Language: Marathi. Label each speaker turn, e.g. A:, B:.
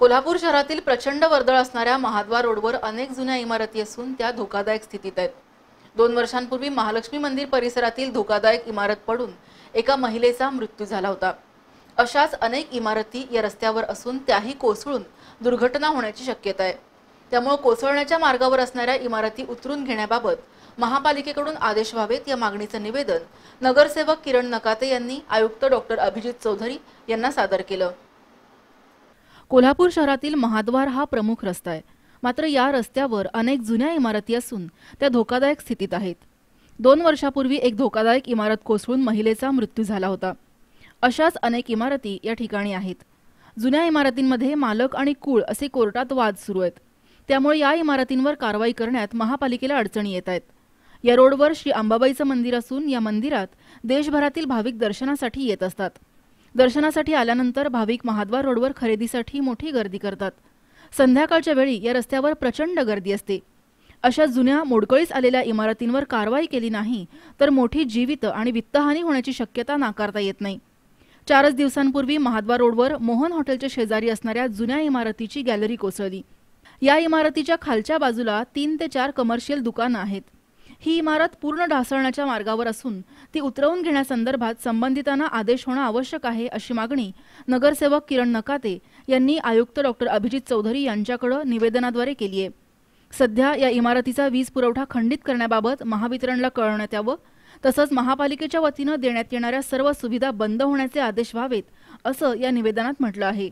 A: कोल्हापूर शहरातील प्रचंड वर्दळ असणाऱ्या महाद्वार रोडवर अनेक जुन्या इमारती असून त्या धोकादायक स्थितीत आहेत दोन वर्षांपूर्वी महालक्ष्मी मंदिर परिसरातील धोकादायक इमारत पडून एका महिलेचा मृत्यू झाला होता अशाच अनेक इमारती या रस्त्यावर असून त्याही कोसळून दुर्घटना होण्याची शक्यता आहे त्यामुळे कोसळण्याच्या मार्गावर असणाऱ्या इमारती उतरून घेण्याबाबत महापालिकेकडून आदेश व्हावेत या मागणीचं निवेदन नगरसेवक किरण नकाते यांनी आयुक्त डॉक्टर अभिजित चौधरी यांना सादर केलं कोल्हापूर शहरातील महाद्वार हा प्रमुख रस्ता आहे मात्र या रस्त्यावर अनेक जुन्या इमारती असून त्या धोकादायक स्थितीत आहेत दोन वर्षापूर्वी एक धोकादायक इमारत कोसळून महिलेचा मृत्यू झाला होता अशाच अनेक इमारती या ठिकाणी आहेत जुन्या इमारतींमध्ये मालक आणि कुळ असे कोर्टात वाद सुरू आहेत त्यामुळे या इमारतींवर कारवाई करण्यात महापालिकेला अडचणी येत आहेत या रोडवर श्री अंबाबाईचं मंदिर असून या मंदिरात देशभरातील भाविक दर्शनासाठी येत असतात दर्शनासाठी आल्यानंतर भाविक महाद्वार रोडवर खरेदीसाठी मोठी गर्दी करतात संध्याकाळच्या वेळी या रस्त्यावर प्रचंड गर्दी असते अशा जुन्या मोडकळीस आलेल्या इमारतींवर कारवाई केली नाही तर मोठी जीवित आणि वित्तहानी होण्याची शक्यता नाकारता येत नाही चारच दिवसांपूर्वी महाद्वार रोडवर मोहन हॉटेलच्या शेजारी असणाऱ्या जुन्या इमारतीची गॅलरी कोसळली या इमारतीच्या खालच्या बाजूला तीन ते चार कमर्शियल दुकानं आहेत ही इमारत पूर्ण ढासळण्याच्या मार्गावर असून ती उतरवून घेण्यासंदर्भात संबंधितांना आदेश होणं आवश्यक आहे अशी मागणी नगरसेवक किरण नकाते यांनी आयुक्त डॉक्टर अभिजित चौधरी यांच्याकडं निवेदनाद्वारे केली आहे सध्या या इमारतीचा वीज पुरवठा खंडित करण्याबाबत महावितरणला कळवण्यात यावं तसंच महापालिकेच्या वतीनं देण्यात येणाऱ्या सर्व सुविधा बंद होण्याचे आदेश व्हावेत असं या निवेदनात म्हटलं आहे